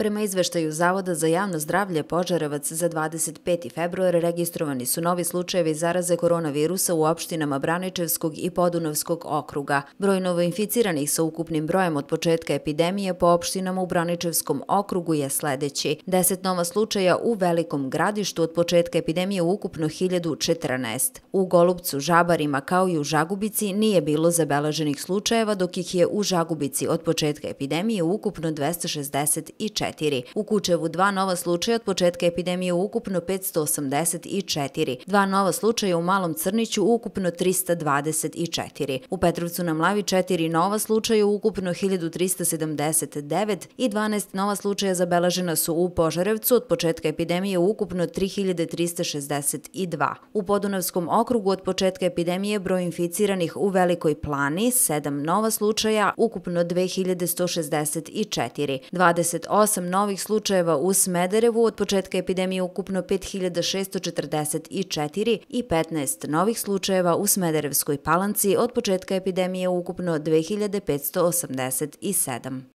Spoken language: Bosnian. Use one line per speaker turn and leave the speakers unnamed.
Prema izveštaju Zavoda za javno zdravlje Požarevac za 25. februar registrovani su novi slučajevi zaraze koronavirusa u opštinama Braničevskog i Podunovskog okruga. Broj novoinficiranih sa ukupnim brojem od početka epidemije po opštinama u Braničevskom okrugu je sledeći. Deset nova slučaja u Velikom gradištu od početka epidemije u ukupno 1014. U Golubcu, Žabarima kao i u Žagubici nije bilo zabeleženih slučajeva dok ih je u Žagubici od početka epidemije u ukupno 264. 4. U Kučevu dva nova slučaja od početka epidemije ukupno 584. Dva nova slučaja u Malom Crniću ukupno 324. U Petrovcu na Mlavi četiri nova slučaja ukupno 1379 i 12 nova slučaja zabelažena su u Požarevcu od početka epidemije ukupno 3362. U Podunavskom okrugu od početka epidemije broj inficiranih u Velikoj plani sedam nova slučaja ukupno 2164. 8 novih slučajeva u Smederevu, od početka epidemije ukupno 5644 i 15 novih slučajeva u Smederevskoj palanci, od početka epidemije ukupno 2587.